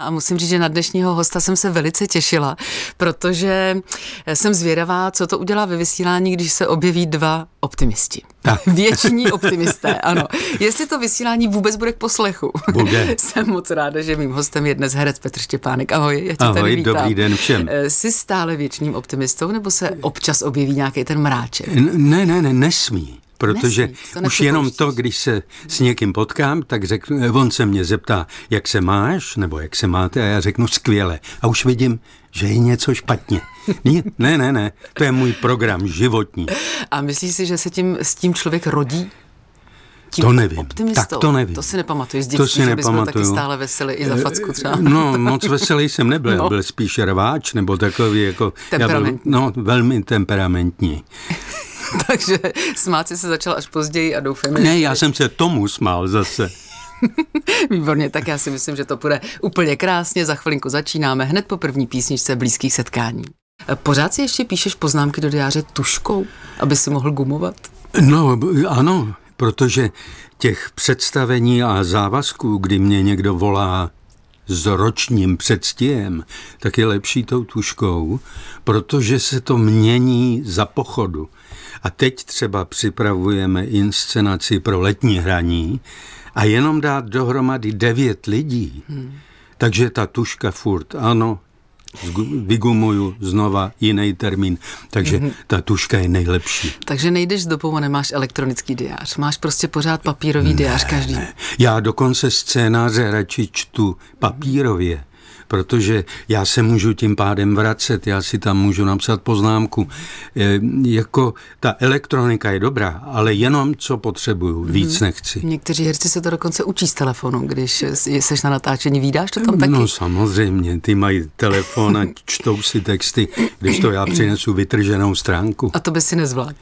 A musím říct, že na dnešního hosta jsem se velice těšila, protože jsem zvědavá, co to udělá ve vysílání, když se objeví dva optimisti. Věční optimisté, ano. Jestli to vysílání vůbec bude k poslechu. Bude. Jsem moc ráda, že mým hostem je dnes herec Petr Štěpánek. Ahoj, já tě Ahoj, tady vítám. dobrý den všem. Eh, jsi stále věčným optimistou, nebo se občas objeví nějaký ten mráček? Ne, ne, ne, nesmí. Protože Nesmí, už jenom to, když se s někým potkám, tak řeknu, eh, on se mě zeptá, jak se máš, nebo jak se máte, a já řeknu skvěle. A už vidím, že je něco špatně. Ne, ne, ne, to je můj program životní. A myslíš si, že se tím, s tím člověk rodí? tím to nevím. Optimistou. Tak to nevím. To si nepamatuju z dětství, to si že nepamatuju. taky stále veselý i za eh, facku třeba. No, moc veselý jsem nebyl, no. byl spíš rváč nebo takový jako... Temperament. Byl, no, velmi temperamentní. Takže smát si se začal až později a doufám, Ne, já jsem se tomu smál zase. Výborně, tak já si myslím, že to bude úplně krásně. Za chvilinku začínáme hned po první písničce blízkých setkání. E, pořád si ještě píšeš poznámky do diáře tuškou, aby si mohl gumovat? No, ano, protože těch představení a závazků, kdy mě někdo volá s ročním předstihem, tak je lepší tou tuškou, protože se to mění za pochodu. A teď třeba připravujeme inscenaci pro letní hraní a jenom dát dohromady devět lidí. Hmm. Takže ta tuška furt, ano, vygumuju znova jiný termín. Takže hmm ta tuška je nejlepší. Takže nejdeš do dobou a nemáš elektronický diář. Máš prostě pořád papírový ne, diář každý. Ne. Já dokonce scénáře radši čtu papírově protože já se můžu tím pádem vracet, já si tam můžu napsat poznámku. E, jako ta elektronika je dobrá, ale jenom co potřebuju, mhm. víc hmm. nechci. Někteří herci se to dokonce učí z telefonu, když jsi na natáčení, výdáš to tam taky? No samozřejmě, ty mají telefon a čtou si texty, když to já přinesu vytrženou stránku. A to by si nezvládl.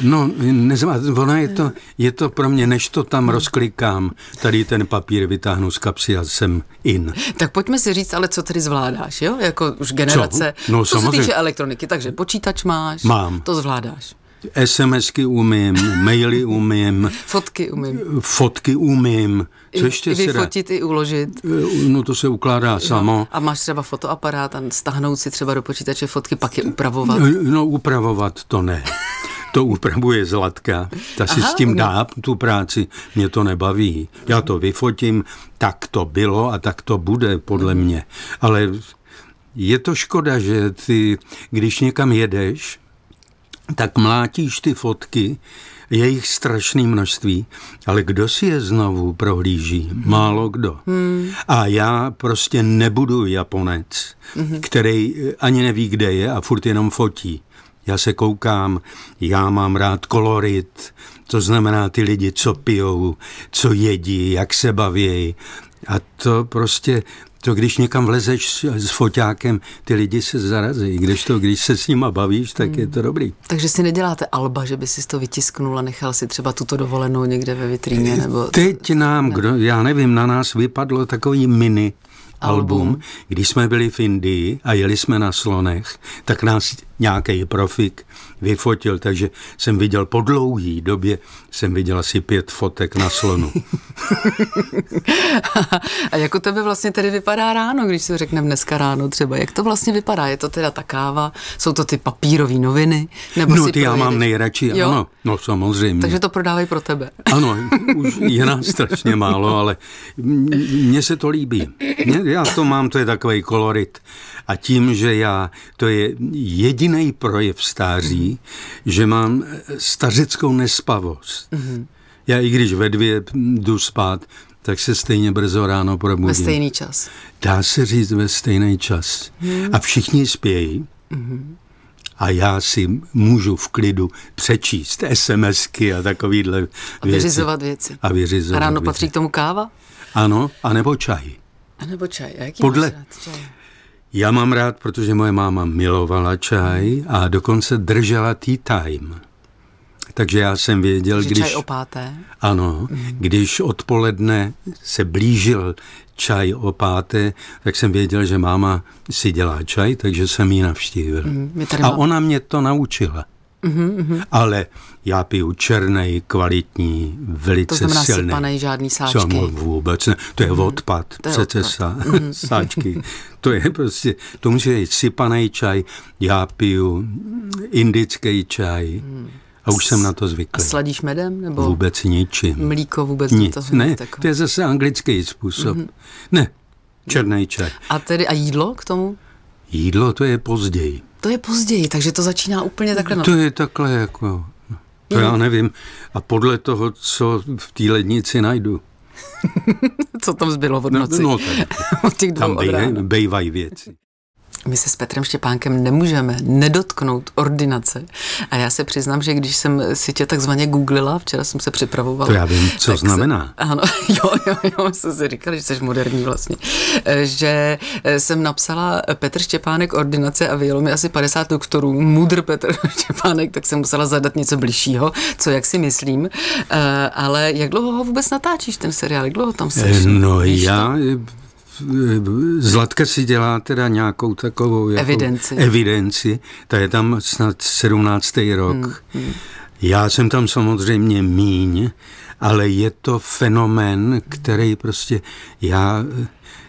No, nezma, ono je to, je to pro mě, než to tam rozklikám, tady ten papír vytáhnu z kapsy a jsem in. Tak pojďme si říct, ale co tady zvládáš, jo? Jako už generace. Co? No, co samozřejmě. se týče elektroniky, takže počítač máš, Mám. to zvládáš. SMSky umím, maily umím. Fotky umím. Fotky umím. Co ještě I vyfotit, i uložit. Eh, no to se ukládá no. samo. A máš třeba fotoaparát a stáhnout si třeba do počítače fotky, pak je no, upravovat? No, no upravovat to ne. To upravuje Zlatka, ta si Aha, s tím no. dá tu práci, mě to nebaví. Já to vyfotím, tak to bylo a tak to bude podle mhm. mě. Ale je to škoda, že ty, když někam jedeš, tak mlátíš ty fotky, je jich strašné množství, ale kdo si je znovu prohlíží? Mhm. Málo kdo. Hmm. A já prostě nebudu Japonec, hmm. který ani neví, kde je a furt jenom fotí. Já se koukám, já mám rád kolorit, to znamená ty lidi, co pijou, co jedí, jak se baví. A to prostě, to když někam vlezeš s foťákem, ty lidi se zarazí. Když to, když se s nima bavíš, tak hmm. je to hmm. dobrý. Takže si neděláte alba, že by si to vytisknul a nechal si třeba tuto dovolenou někde ve vitríně? Eh, nebo... Teď nám, ne. kdo, já nevím, na nás vypadlo takový mini album. album. Když jsme byli v Indii a jeli jsme na slonech, tak nás nějaký profik vyfotil, takže jsem viděl po dlouhý době, jsem viděl asi pět fotek na slonu. a jako tebe vlastně tedy vypadá ráno, když si řekneme dneska ráno třeba, jak to vlastně vypadá? Je to teda ta káva, jsou to ty papírové noviny? Nebo no si ty projedeš? já mám nejradši, jo? ano, no samozřejmě. Takže to prodávají pro tebe. ano, už je nás strašně málo, ale mně se to líbí. já to mám, to je takový kolorit a tím, že já, to je jediný projev stáří, mm-hmm. že mám eh, stařeckou nespavost. Mm-hmm. Já i když ve dvě jdu spát, tak se stejně brzo ráno probudím. Ve stejný čas. Dá se říct ve stejný čas. Hmm. A všichni spějí. Hmm. A já si můžu v klidu přečíst SMSky a takovýhle věci. A vyřizovat věci. A vyřizovat A ráno věci. patří k tomu káva? Ano, anebo čaj. A nebo čaj. A jaký Podle... čaj? Já mám rád, protože moje máma milovala čaj a dokonce držela tea time. Takže já jsem věděl, že když... Čaj Ano, mm. když odpoledne se blížil čaj opáté, tak jsem věděl, že máma si dělá čaj, takže jsem ji navštívil. Mm, a ona mě to naučila. Mm-hmm. Ale já piju černý, kvalitní, velice to znamená silný. To znamená žádný sáčky. Samo vůbec ne. To je mm-hmm. odpad. To je Přece odpad. Sá, mm-hmm. sáčky. To je prostě, to může být sypaný čaj, já piju indický čaj. Mm. A už S, jsem na to zvyklý. A sladíš medem? Nebo vůbec ničím. Mlíko vůbec Nic. to Ne, to je zase anglický způsob. Mm-hmm. Ne, černý čaj. A tedy a jídlo k tomu? Jídlo to je později. To je později, takže to začíná úplně takhle. To je takhle jako, to já nevím. A podle toho, co v té lednici najdu. co tam zbylo od no, noci? No, no tak, od těch dvou tam bej, bejvají věci my se s Petrem Štěpánkem nemůžeme nedotknout ordinace. A já se přiznám, že když jsem si tě takzvaně googlila, včera jsem se připravovala. To já vím, co znamená. Se, ano, jo, jo, jo, jsem si říkala, že jsi moderní vlastně. Eh, že eh, jsem napsala eh, Petr Štěpánek ordinace a vyjelo mi asi 50 doktorů, mudr Petr Štěpánek, tak jsem musela zadat něco bližšího, co jak si myslím. Ale jak dlouho ho vůbec natáčíš ten seriál? Jak dlouho tam jsi? No, já to? Zlatka si dělá teda nějakou takovou jako evidenci. evidenci. Ta je tam snad 17. rok. Hmm, hmm. Já jsem tam samozřejmě míň, ale je to fenomén, který prostě já,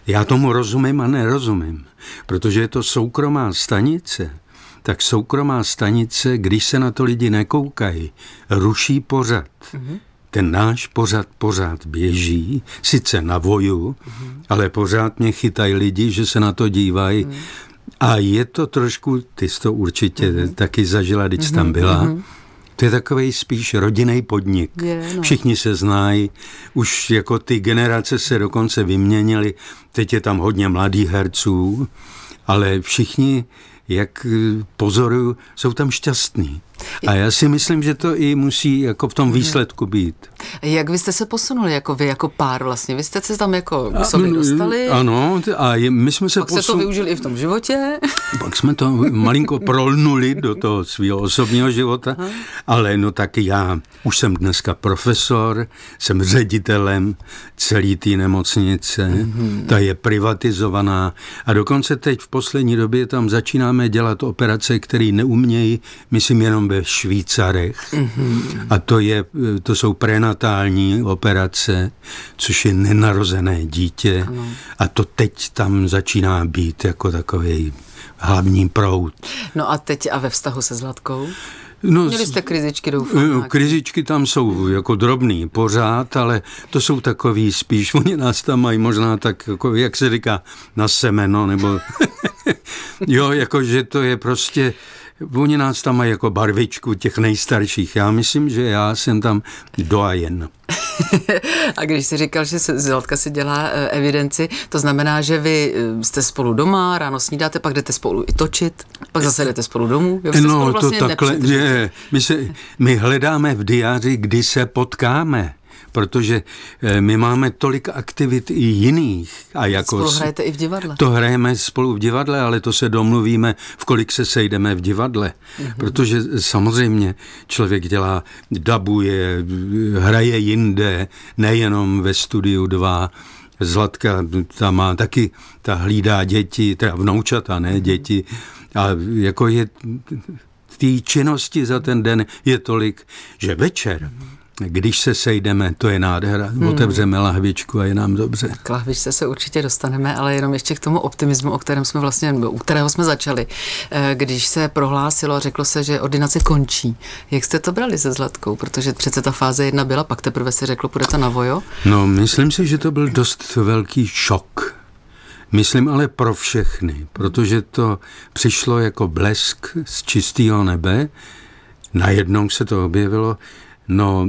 já tomu rozumím a nerozumím. Protože je to soukromá stanice, tak soukromá stanice, když se na to lidi nekoukají, ruší pořad. hmm ten náš pořad pořád běží, sice na voju, mm. ale pořád mě chytají lidi, že se na to dívají. Mm. A je to trošku, ty jsi to určitě mm. taky zažila, když mm. tam mhm, byla, mm. To je takový spíš rodinný podnik. Je, no. Všichni se znají, už jako ty generace se dokonce vyměnily, teď je tam hodně mladých herců, ale všichni, jak pozoruju, jsou tam šťastní. A já si myslím, že to i musí jako v tom mhm. výsledku být. Jak vy jste se posunuli jako vy, jako pár vlastně? Vy jste se tam jako k sobě dostali? Ano, a je, my jsme se Pak posun... se to využili i v tom životě? Pak jsme to malinko prolnuli do toho svého osobního života, Aha. ale no tak já už jsem dneska profesor, jsem ředitelem celé té nemocnice, mm-hmm. ta je privatizovaná a dokonce teď v poslední době tam začínáme dělat operace, které neumějí, myslím jenom dělám ve Švýcarech mm-hmm. a to, je, to jsou prenatální operace, což je nenarozené dítě ano. a to teď tam začíná být jako takový hlavní proud. No a teď a ve vztahu se Zlatkou? No, Měli jste krizičky, doufám. Mm, krizičky tam jsou jako drobný pořád, ale to jsou takový spíš, oni nás tam mají možná tak, jako, jak se říká, na semeno, nebo jo, jakože to je prostě Oni nás tam mají jako barvičku těch nejstarších. Já myslím, že já jsem tam doajen. a když jsi říkal, že Zlatka si dělá eh, evidenci, to znamená, že vy eh, jste spolu doma, ráno snídáte, pak jdete spolu i točit, pak zase jdete spolu domů. Jo, no, vlastně to takhle, je, my, se, my hledáme v diáři, kdy se potkáme protože eh, my máme tolik aktivit i jiných. A jako spolu hrajete i v divadle. To hrajeme spolu v divadle, ale to se domluvíme, v kolik se sejdeme v divadle. Mm-hmm. Protože eh, samozřejmě člověk dělá, dabuje, hraje jinde, nejenom ve studiu dva Zlatka eh, ta má taky, ta hlídá děti, teda vnoučata, ne mhm. děti. A jako je té činnosti za ten den je tolik, že večer mm-hmm když se sejdeme, to je nádhera. Hmm. Otevřeme lahvičku a je nám dobře. K lahvičce se určitě dostaneme, ale jenom ještě k tomu optimismu, o kterém jsme vlastně, u kterého jsme začali. Eh, když se prohlásilo a řeklo se, že ordinace končí, jak jste to brali se Zlatkou? Protože přece ta fáze jedna byla, pak teprve se řeklo, půjde to na vojo. No, myslím si, že to byl dost velký šok. Myslím ale pro všechny, protože to přišlo jako blesk z čistého nebe. Najednou se to objevilo No,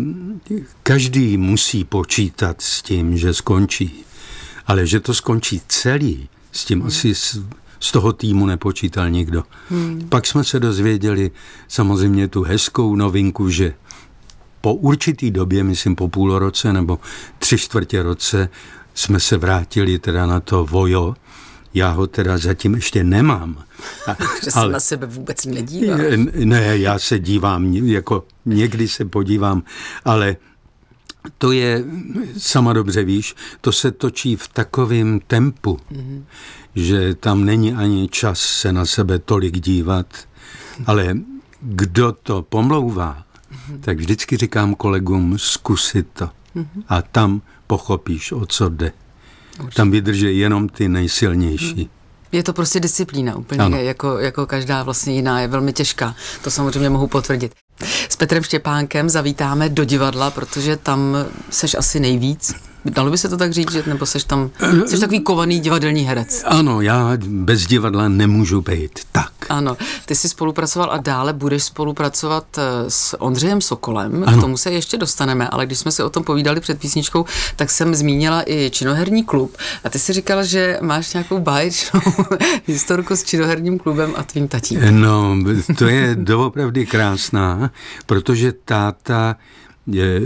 každý musí počítat s tím, že skončí. Ale že to skončí celý, s tím hmm. asi z, z toho týmu nepočítal nikdo. Hmm. Pak jsme se dozvěděli samozřejmě tu hezkou novinku, že po určitý době, myslím po půl roce nebo tři čtvrtě roce, jsme se vrátili teda na to vojo, já ho teda zatím ještě nemám. A, že ale, na sebe vůbec nedívá. Ne, já se dívám, jako někdy se podívám, ale to je, sama dobře víš, to se točí v takovém tempu, mm-hmm. že tam není ani čas se na sebe tolik dívat, ale kdo to pomlouvá, mm-hmm. tak vždycky říkám kolegům, zkusit to mm-hmm. a tam pochopíš, o co jde. Tam vydrží jenom ty nejsilnější. Hmm. Je to prostě disciplína úplně, ano. jako, jako každá vlastně jiná, je velmi těžká. To samozřejmě mohu potvrdit. S Petrem Štěpánkem zavítáme do divadla, protože tam seš asi nejvíc. Dalo by se to tak říct, že nebo jsi tam, jsi takový kovaný divadelní herec? Ano, já bez divadla nemůžu být, tak. Ano, ty jsi spolupracoval a dále budeš spolupracovat eh, s Ondřejem Sokolem, ano. k tomu se ještě dostaneme, ale když jsme se o tom povídali před písničkou, tak jsem zmínila i činoherní klub a ty si říkala, že máš nějakou báječnou historku s činoherním klubem a tvým tatím. No, to je doopravdy krásná, protože táta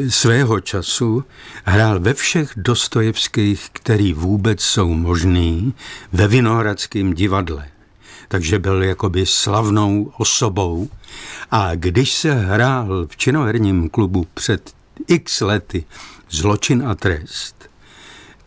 svého času hrál ve všech Dostojevských, který vůbec jsou možný, ve Vinohradském divadle. Takže byl jakoby slavnou osobou. A když se hrál v činoherním klubu před x lety Zločin a trest,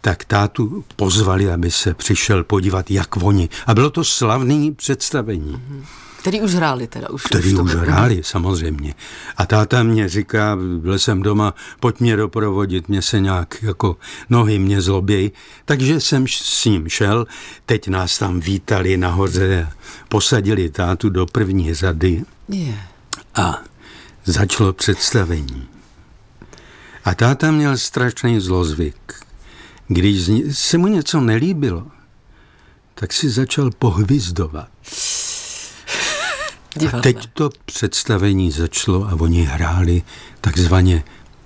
tak tátu pozvali, aby se přišel podívat, jak oni. A bylo to slavné představení. Mm-hmm. Který už hráli teda. Už, který už, už hráli, samozřejmě. A táta mě říká, byl jsem doma, pojď mě doprovodit, mě se nějak jako nohy mě zloběj. Takže jsem s ním šel, teď nás tam vítali nahoře, posadili tátu do první řady yeah. a začalo představení. A táta měl strašný zlozvyk. Když se mu něco nelíbilo, tak si začal pohvizdovat divadle. A teď to představení začalo a oni hráli takzvaně,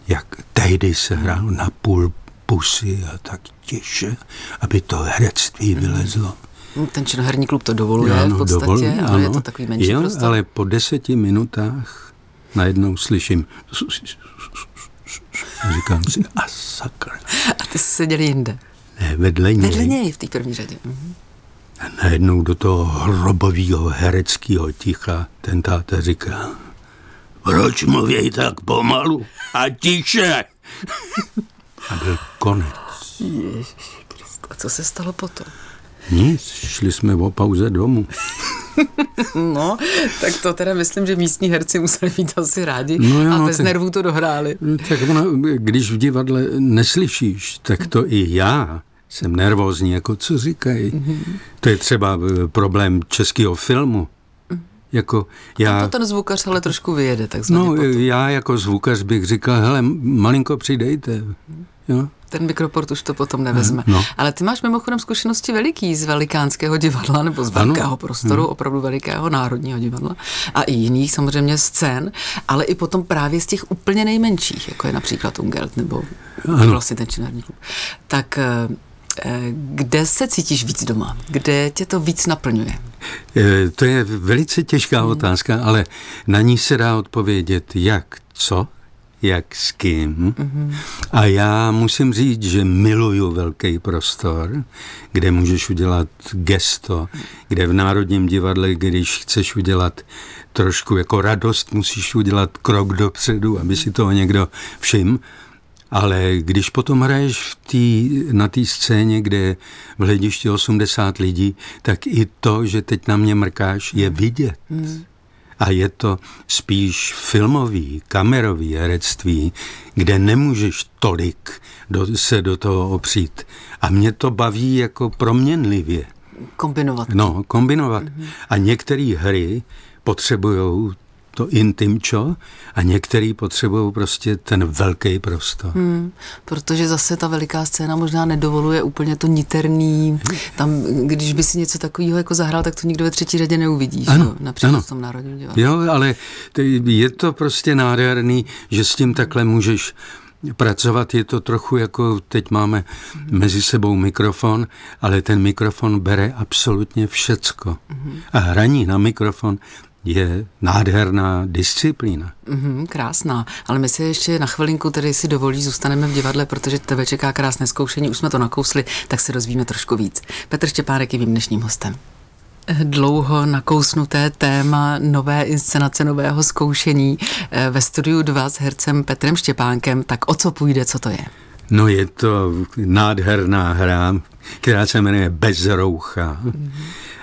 jak tehdy se hrálo na půl pusy a tak tiše, aby to herectví mhm. vylezlo. Hmm, ten činoherní klub to dovoluje ano, v podstatě, dovolí, ale ano, je to takový menší jo, prostor. ale po deseti minutách najednou slyším a říkám si, a sakra. A ty jsi seděl jinde. Ne, vedle něj. Vedle něj v té první řadě. Mhm. A najednou do toho hrobového hereckého ticha ten táta říká, proč mluvěj tak pomalu a tiše? A byl konec. a co se stalo potom? Nic, šli jsme o pauze domů. No, tak to teda myslím, že místní herci museli být asi rádi no jo, a no, bez tak, nervů to dohráli. Tak ono, když v divadle neslyšíš, tak to i já jsem nervózní, jako co říkají. Mm-hmm. To je třeba eh, problém českého filmu. Mm-hmm. Jako já, a to ten zvukař ale trošku vyjede, tak No, potom. já jako zvukař bych říkal, hele, malinko přidejte. Mm-hmm. Jo? Ten mikroport už to potom nevezme. No. Ale ty máš mimochodem zkušenosti veliký z velikánského divadla, nebo z velkého ano. prostoru, ano. Mhm. opravdu velikého národního divadla a i jiných samozřejmě scén, ale i potom právě z těch úplně nejmenších, jako je například Ungelt nebo ano. vlastně ten činárník. Tak eh, Eh, kde se cítíš víc doma? Kde tě to víc naplňuje? Eh, to je velice těžká hmm. otázka, ale na ní se dá odpovědět jak, co, jak s kým. hmm A já musím říct, že miluju velký prostor, kde můžeš udělat gesto, kde v Národním divadle, když chceš udělat trošku jako radost, musíš udělat krok dopředu, aby si toho někdo všiml. Ale když potom hraješ v tý, na té scéně, kde v hledišti 80 lidí, tak i to, že teď na mě mrkáš, je hmm. vidět. Hmm. A je to spíš filmový, kamerový herectví, kde nemůžeš tolik do, se do toho opřít. A mě to baví jako proměnlivě. Kombinovat. No, kombinovat. Mm-hmm. A některé hry potřebují to intimčo a některý potřebují prostě ten velký prostor. Hmm, protože zase ta veliká scéna možná nedovoluje úplně to niterný, tam, když by si něco takového jako zahrál, tak to nikdo ve třetí řadě neuvidí, ano, například ano. v tom Národním divadle. Jo, ale je to prostě nádherný, že s tím takhle můžeš pracovat. Je to trochu jako teď máme hmm mezi sebou mikrofon, ale ten mikrofon bere absolutně všecko. hmm A hraní na mikrofon je nádherná disciplína. Mm-hmm, krásná, ale my si ještě na chvilinku tady, si dovolí, zůstaneme v divadle, protože tebe čeká krásné zkoušení, už jsme to nakousli, tak se rozvíme trošku víc. Petr Štěpárek je mým dnešním hostem eh, dlouho nakousnuté téma nové inscenace, nového zkoušení eh, ve studiu 2 s hercem Petrem Štěpánkem. Tak o co půjde, co to je? No je to nádherná hra, která se jmenuje Bezroucha.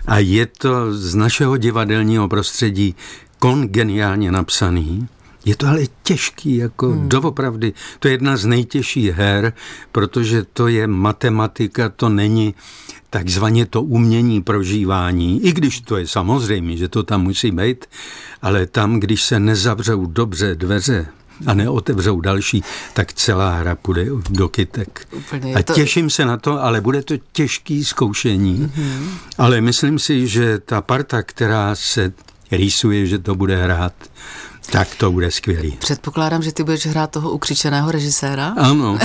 A je to z našeho divadelního prostředí kongeniálně napsaný. Je to ale těžký, jako hmm. doopravdy. To je jedna z nejtěžších her, protože to je matematika, to není takzvaně to umění prožívání, i když to je samozřejmě, že to tam musí být, ale tam, když se nezavřou dobře dveře, a neotevřou další, tak celá hra půjde do kytek. Úplně a to... těším se na to, ale bude to těžký zkoušení. Mm-hmm. Ale myslím si, že ta parta, která se rýsuje, že to bude hrát tak to bude skvělý. Předpokládám, že ty budeš hrát toho ukřičeného režiséra. Ano.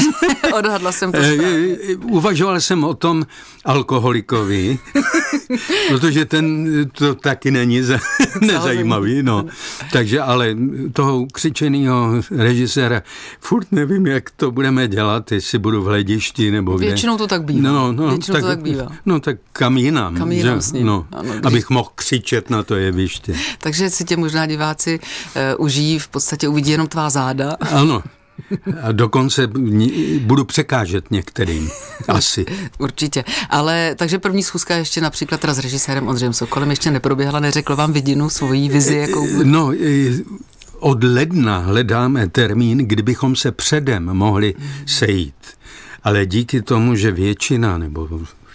Odhadla jsem to. Eh, eh, eh, uvažoval jsem o tom alkoholikovi, protože ten to taky není za, nezajímavý. No. Takže ale toho ukřičeného režiséra, furt nevím, jak to budeme dělat, jestli budu v hledišti nebo kde. Většinou to tak bývá. No, no, Většinou tak, to tak bývá. No tak kam jinam. Kam jinam že? s ním. No, ano, když... Abych mohl křičet na to jeviště. Takže si tě možná diváci Uh, užijí, v podstatě uvidí jenom tvá záda. Ano, a dokonce budu překážet některým, asi. Určitě. Ale takže první schůzka ještě například s režisérem Ondřejem Sokolem ještě neproběhla, neřekl vám vidinu, svoji vizi, jakou... Eh, no, eh, od ledna hledáme termín, kdybychom se předem mohli sejít. Ale díky tomu, že většina nebo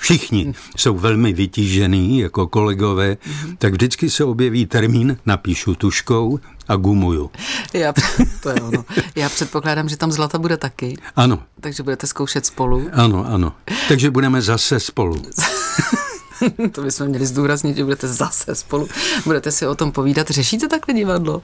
všichni jsou velmi vytížený, jako kolegové, tak vždycky se objeví termín, napíšu tuškou a gumuju. Já, to je ono. Já předpokládám, že tam zlata bude taky. Ano. Takže budete zkoušet spolu. Ano, ano. Takže budeme zase spolu. to bychom měli zdůraznit, že budete zase spolu, budete si o tom povídat. Řešíte takhle divadlo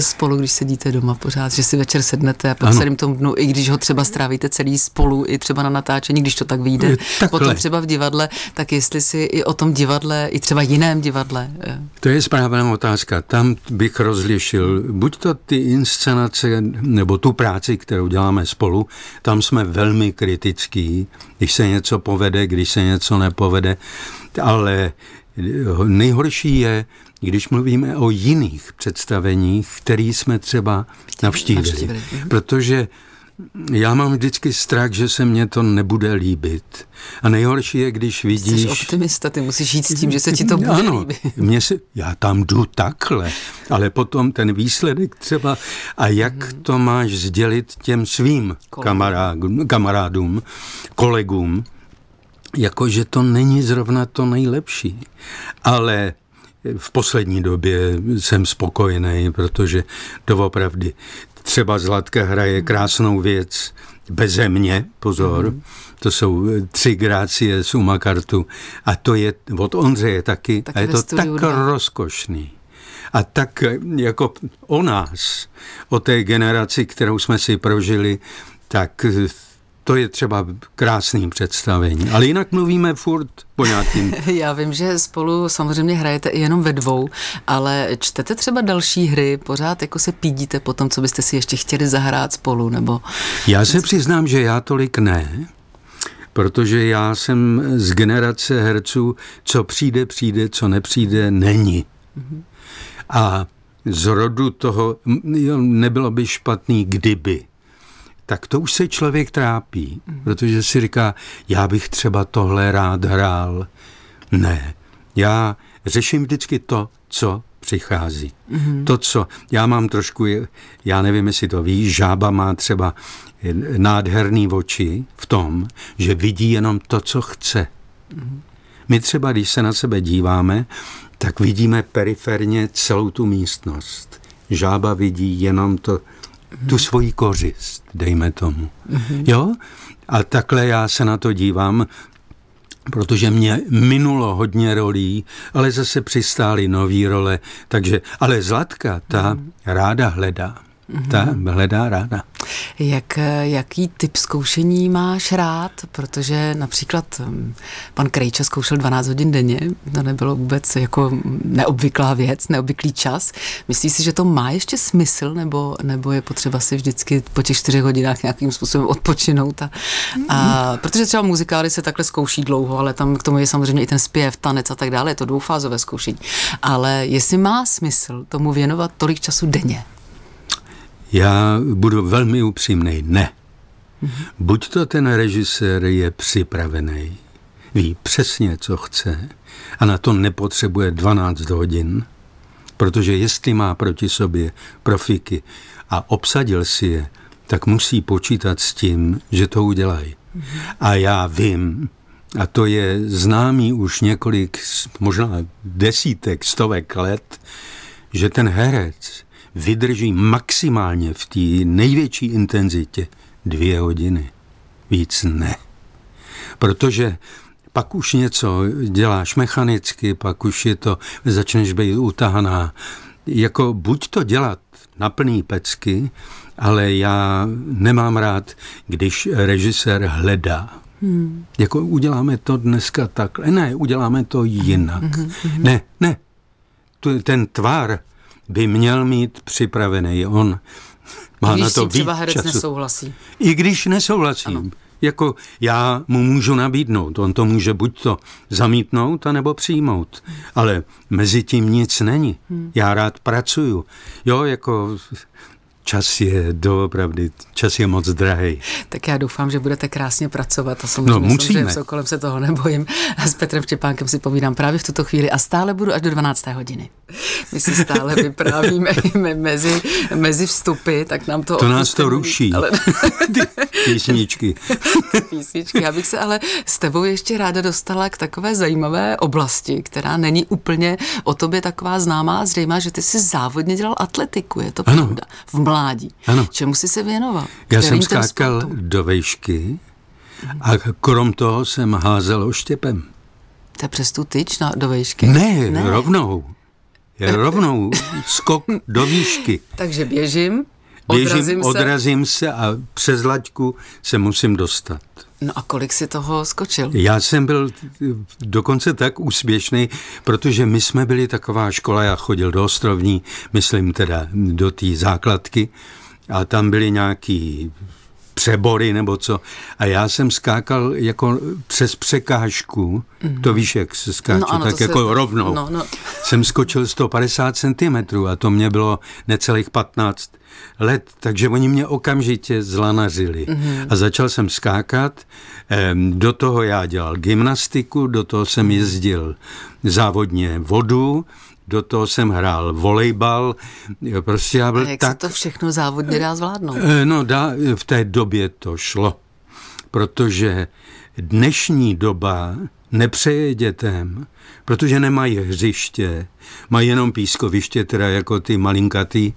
spolu, když sedíte doma pořád, že si večer sednete a po celém tom dnu, i když ho třeba strávíte celý spolu, i třeba na natáčení, když to tak vyjde, potom třeba v divadle, tak jestli si i o tom divadle, i třeba jiném divadle. Eh, to je správná otázka. Tam bych rozlišil buď to ty inscenace, nebo tu práci, kterou děláme spolu, tam jsme velmi kritický, když se něco povede, když se něco nepovede. Ale nejhorší je, když mluvíme o jiných představeních, které jsme třeba navštívili. Mhm. Protože já mám vždycky strach, že se mně to nebude líbit. A nejhorší je, když vidíš... Jsi optimista, ty musíš jít s tím, že se ti to bude ano, líbit. Mě se, já tam jdu takhle, ale potom ten výsledek třeba... A jak mm-hmm. to máš sdělit těm svým kamarádům, kolegům, jakože to není zrovna to nejlepší. Ale v poslední době jsem spokojený, protože doopravdy třeba Zlatka hraje krásnou věc beze mě, pozor, mm. to jsou tři grácie z Umakartu a to je od Ondřeje taky tak a je to studiu, tak ne? No. rozkošný. A tak eh, jako o nás, o té generaci, kterou jsme si prožili, tak eh, to je třeba krásným představení. Ale jinak mluvíme furt po nějakým... Já vím, že spolu samozřejmě hrajete i jenom ve dvou, ale čtete třeba další hry, pořád jako se pídíte po tom, co byste si ještě chtěli zahrát spolu, nebo... Já se přiznám, že já tolik ne, protože já jsem z generace herců, co přijde, přijde, co nepřijde, není. Mhm. A z rodu toho nebylo by špatný, kdyby tak to už se člověk trápí, protože si říká, já bych třeba tohle rád hrál. Ne, já řeším vždycky to, co přichází. Mm-hmm. To, co já mám trošku, já nevím, jestli to ví, žába má třeba nádherný oči v tom, že vidí jenom to, co chce. Mm-hmm. My třeba, když se na sebe díváme, tak vidíme periferně celou tu místnost. Žába vidí jenom to, mm-hmm. tu svoji kořist, dejme tomu. Mm-hmm. Jo? A takhle já se na to dívám, protože mě minulo hodně rolí, ale zase přistály nové role. Takže, ale Zlatka, ta mm-hmm. ráda hledá. Mm-hmm. Ta hledá ráda. Jak, jaký typ zkoušení máš rád? Protože například mm, pan Krejča zkoušel 12 hodin denně, to nebylo vůbec jako neobvyklá věc, neobvyklý čas. Myslíš si, že to má ještě smysl, nebo, nebo je potřeba si vždycky po těch 4 hodinách nějakým způsobem odpočinout? A, a, protože třeba muzikály se takhle zkouší dlouho, ale tam k tomu je samozřejmě i ten zpěv, tanec a tak dále, je to dvoufázové zkoušení. Ale jestli má smysl tomu věnovat tolik času denně? Já budu velmi upřímný. Ne. Buď to ten režisér je připravený, ví přesně, co chce a na to nepotřebuje 12 hodin, protože jestli má proti sobě profiky a obsadil si je, tak musí počítat s tím, že to udělají. A já vím, a to je známý už několik, možná desítek, stovek let, že ten herec vydrží maximálně v té největší intenzitě dvě hodiny. Víc ne. Protože pak už něco děláš mechanicky, pak už je to, začneš být utahaná. Jako buď to dělat na plný pecky, ale já nemám rád, když režisér hledá. Hmm. Jako uděláme to dneska takhle. Ne, uděláme to jinak. Hmm, hmm, hmm. Ne, ne. Ten tvar by měl mít připravený on. Má když na to třeba herec času. nesouhlasí. I když nesouhlasí. Ano. Jako já mu můžu nabídnout, on to může buď to zamítnout, anebo přijmout. Ale mezi tím nic není. Hmm. Já rád pracuju. Jo, jako Čas je doopravdy, čas je moc drahý. Tak já doufám, že budete krásně pracovat a samozřejmě no, musíme. Jsem, že kolem se toho nebojím. A s Petrem Čepánkem si povídám právě v tuto chvíli a stále budu až do 12. hodiny. My si stále vyprávíme mezi, mezi vstupy, tak nám to... To nás to ruší, ale... písničky. písničky. Já bych se ale s tebou ještě ráda dostala k takové zajímavé oblasti, která není úplně o tobě taková známá zřejmá, že ty jsi závodně dělal atletiku, je to ano. pravda? V mládí. Ano. Čemu jsi se věnoval? Já jsem skákal sportu? do vejšky a krom toho jsem házel oštěpem. To je přes tu tyč na, do vejšky? Ne, ne, rovnou. Je rovnou skok do výšky. Takže běžím, Běžím, odrazím, odrazím se. odrazím se a přes laťku se musím dostat. No a kolik si toho skočil? Já jsem byl dokonce tak úspěšný, protože my jsme byli taková škola, já chodil do Ostrovní, myslím teda do té základky, a tam byly nějaký přebory nebo co. A já jsem skákal jako přes překážku, mm-hmm. to mhm. víš, jak se skáče, no, ano, tak jako se... rovnou. No, no. Jsem skočil 150 cm a to mě bylo necelých 15 let, takže oni mě okamžitě zlanařili. Mm-hmm. A začal jsem skákat, do toho já dělal gymnastiku, do toho jsem jezdil závodně vodu, do toho jsem hrál volejbal, prostě já byl A jak tak... se to všechno závodně dá zvládnout? Eh, no, dá, v té době to šlo, protože dnešní doba nepřeje dětem, protože nemají hřiště, mají jenom pískoviště, teda jako ty malinkatý,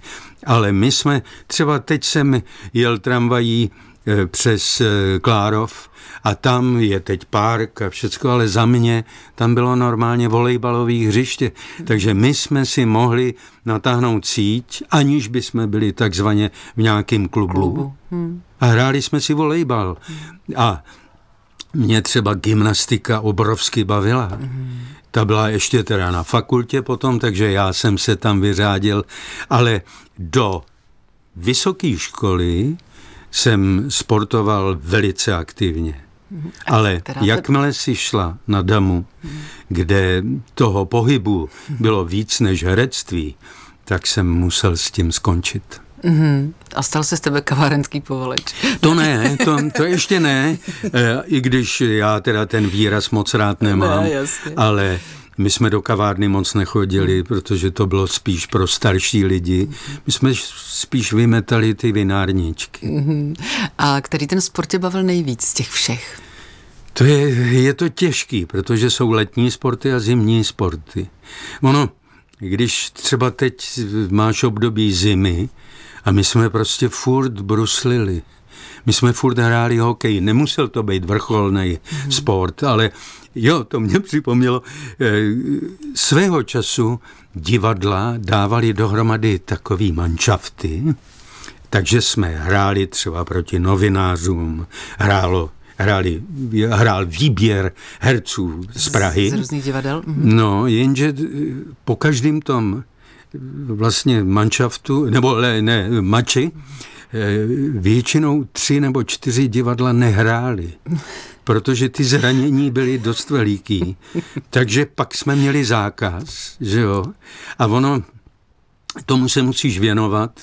ale my jsme, třeba teď jsem jel tramvají E, přes e, Klárov a tam je teď park a všecko, ale za mě tam bylo normálně volejbalové hřiště. Takže my jsme si mohli natáhnout síť, aniž by jsme byli takzvaně v nějakém klubu. klubu. Hmm. A hráli jsme si volejbal. A mě třeba gymnastika obrovsky bavila. Hmm. Ta byla ještě teda na fakultě potom, takže já jsem se tam vyřádil. Ale do vysoké školy jsem sportoval velice aktivně. Mhm. Ale jakmile si šla na damu, mhm. kde toho pohybu mhm. bylo víc než herectví, tak jsem musel s tím skončit. Mm-hmm. A stal se z tebe kavárenský povaleč. To ne, to, to ještě ne, e, i když já teda ten výraz moc rád nemám, ne, jasně. ale my jsme do kavárny moc nechodili, hmm. protože to bylo spíš pro starší lidi. Hmm. My jsme spíš vymetali ty vinárničky. Hmm. A který ten sport tě bavil nejvíc z těch všech? To je, je to těžký, protože jsou letní sporty a zimní sporty. Ono, když třeba teď máš období zimy a my jsme prostě furt bruslili. My jsme furt hráli hokej. Nemusel to být vrcholný mm-hmm. sport, ale Jo, to mě připomnělo. Eh, svého času divadla dávali dohromady takový manšafty, takže jsme hráli třeba proti novinářům, hrálo hráli, hrál výběr herců z Prahy. Z, z různých divadel. Mhm. No, jenže eh, po každém tom eh, vlastně manšaftu, nebo ne, ne mači, Eh, většinou tři nebo čtyři divadla nehrály, protože ty zranění byly dost veliký. Takže pak jsme měli zákaz, že jo. A ono, tomu se musíš věnovat.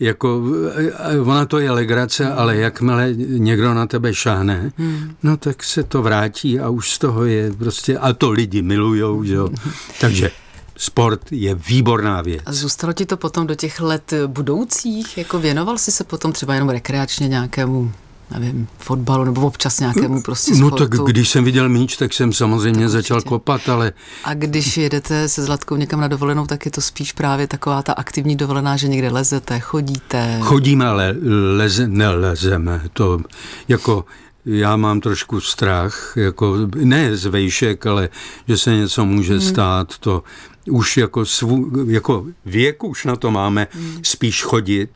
Jako, eh, ona to je legrace, ale jakmile někdo na tebe šahne, hmm. no tak se to vrátí a už z toho je prostě, a to lidi milujou, že jo. Takže sport je výborná věc. A zůstalo ti to potom do těch let budoucích? Jako věnoval jsi se potom třeba jenom rekreačně nějakému nevím, fotbalu nebo občas nějakému mm, prostě sportu. No tak když jsem viděl míč, tak jsem samozřejmě tak začal kopat, ale... A když jedete se Zlatkou někam na dovolenou, tak je to spíš právě taková ta aktivní dovolená, že někde lezete, chodíte. Chodíme, ale leze, nelezeme. To jako já mám trošku strach, jako ne z vejšek, ale že se něco může hmm. stát, to už jako, svů, jako věk už na to máme hmm. spíš chodit,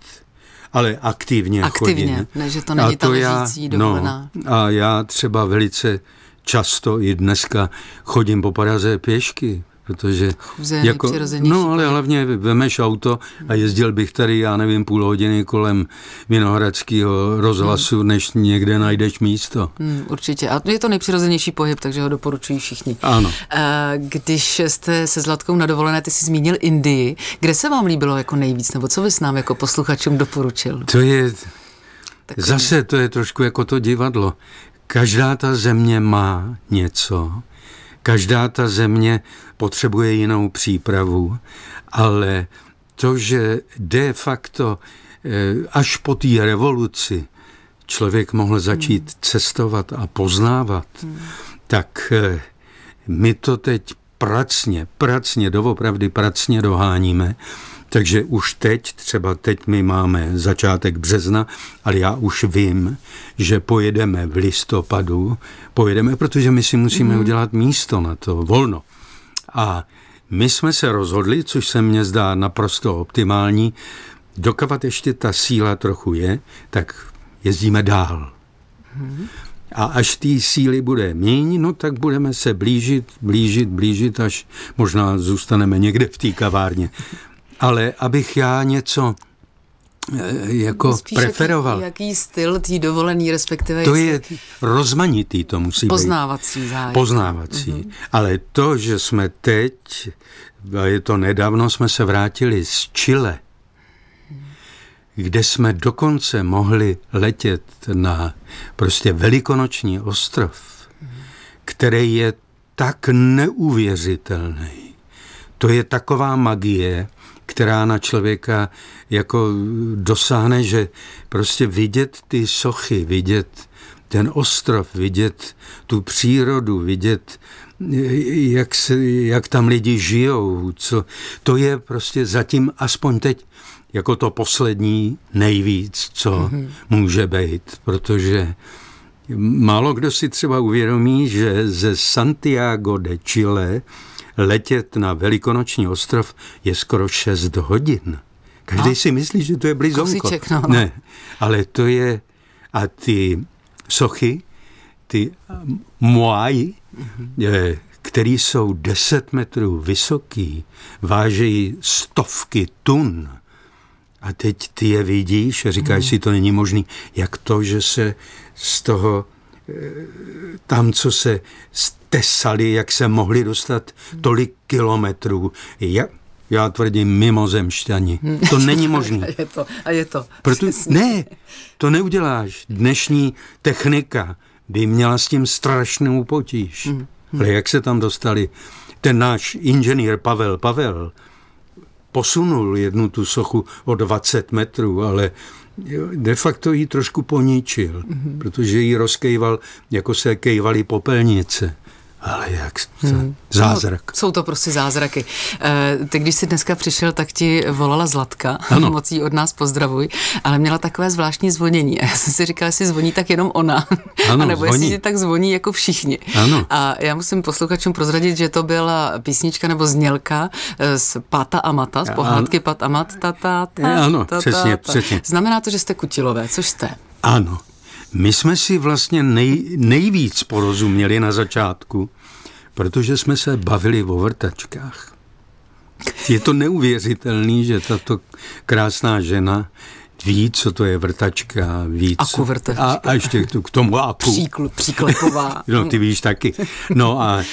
ale aktivně, aktivně chodit. Aktivně, že to není a to já, no, dovolená. No, a já třeba velice často i dneska chodím po Praze pěšky. Protože Chůze jako, no ale hlavně vemeš auto a jezdil bych tady, já nevím, půl hodiny kolem Vinohradského rozhlasu, hmm. než někde najdeš místo. Hmm, určitě. A je to nejpřirozenější pohyb, takže ho doporučuji všichni. Ano. Eh, když jste se Zlatkou na dovolené, ty jsi zmínil Indii. Kde se vám líbilo jako nejvíc, nebo co bys nám jako posluchačům doporučil? To je... Tak Zase to je trošku jako to divadlo. Každá ta země má něco, Každá ta země potřebuje jinou přípravu, ale to, že de facto eh, až po té revoluci člověk mohl začít hmm. cestovat a poznávat, hmm. tak eh, my to teď pracně, pracně, doopravdy pracně doháníme. Takže už teď, třeba teď my máme začátek března, ale já už vím, že pojedeme v listopadu, pojedeme, protože my si musíme mm. udělat místo na to, volno. A my jsme se rozhodli, což se mně zdá naprosto optimální, dokavat ještě ta síla trochu je, tak jezdíme dál. Mm. A až té síly bude míň, no tak budeme se blížit, blížit, blížit, až možná zůstaneme někde v té kavárně. Ale abych já něco eh, jako Spíš preferoval. Jaký, jaký styl tý dovolený, respektive... To je rozmanitý, to musí poznávací být. Zájem. Poznávací mm-hmm. Ale to, že jsme teď, a je to nedávno, jsme se vrátili z Chile, kde jsme dokonce mohli letět na prostě velikonoční ostrov, který je tak neuvěřitelný. To je taková magie, která na člověka jako dosáhne, že prostě vidět ty sochy, vidět ten ostrov, vidět tu přírodu, vidět, jak, se, jak tam lidi žijou. Co, to je prostě zatím aspoň teď jako to poslední nejvíc, co mm-hmm. může být, protože málo kdo si třeba uvědomí, že ze Santiago de Chile letět na velikonoční ostrov je skoro 6 hodin. Každý no. si myslí, že to je blízko, Kusíček, no. Ne, ale to je... A ty sochy, ty moaji, mm-hmm. Eh, které jsou 10 metrů vysoký, vážejí stovky tun. A teď ty je vidíš a říkáš mm. si, to není možný. Jak to, že se z toho tam, co se stesali, jak se mohli dostat tolik kilometrů. Ja, já tvrdím mimozemšťani. To není možné. a je to, a je to. Proto, ne, to neuděláš. Dnešní technika by měla s tím strašnou potíž. Mm, Ale jak se tam dostali? Ten náš inženýr Pavel Pavel posunul jednu tu sochu o 20 metrů, ale de facto ji trošku poničil, mm-hmm. protože ji rozkejval, jako se kejvaly popelnice. Ale jak? Hmm. Zázrak. No, jsou to prostě zázraky. E, ty, když jsi dneska přišel, tak ti volala Zlatka. Ano. Moc jí od nás pozdravuj. Ale měla takové zvláštní zvonění. já jsem si říkala, jestli zvoní tak jenom ona. Ano, a nebo zvoní. jestli tak zvoní jako všichni. Ano. A já musím posluchačům prozradit, že to byla písnička nebo znělka eh, z Pata a Mata, z pohádky Pat a Mat. ano, přesně, přesně. Znamená to, že jste kutilové, což jste. Ano, my jsme si vlastně nej, nejvíc porozuměli na začátku, protože jsme se bavili o vrtačkách. Je to neuvěřitelné, že tato krásná žena ví, co to je vrtačka, ví, Aku vrtačka. A, a ještě k tomu aku. Příkl, příklepová. no, ty víš taky. No a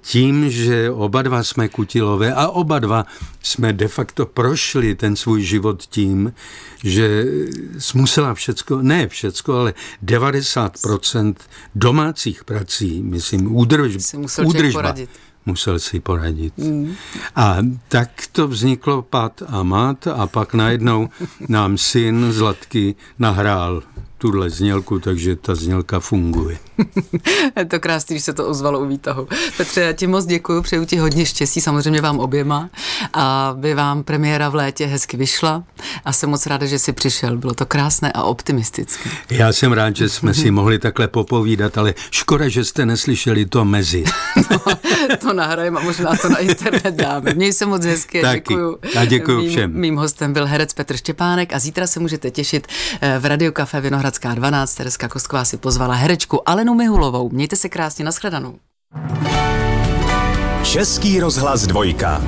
tím, že oba dva jsme kutilové a oba dva jsme de facto prošli ten svůj život tím, že musela všecko, ne všecko, ale 90% domácích prací, myslím, údrž, údržba, musel si poradit. Mm. A tak to vzniklo Pat a Mat a pak najednou nám syn Zlatky nahrál tuhle znělku, takže ta znělka funguje. to krásný, když se to ozvalo u výtahu. Petře, já ti moc děkuji, přeju ti hodně štěstí, samozřejmě vám oběma. A by vám premiéra v létě hezky vyšla a jsem moc ráda, že jsi přišel. Bylo to krásné a optimistické. Já jsem rád, že jsme si mohli takhle popovídat, ale škoda, že jste neslyšeli to mezi. no, to nahrajeme a možná to na internet dáme. Měj se moc hezky, Taky. děkuju. A děkuji mým, všem. Mým hostem byl herec Petr Štěpánek a zítra se můžete těšit eh, v Radio Café Vinohrad Vinohradská 12, Tereska Kostková si pozvala herečku Alenu Mihulovou. Mějte se krásně, nashledanou. Český rozhlas dvojka.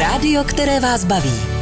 Rádio, které vás baví.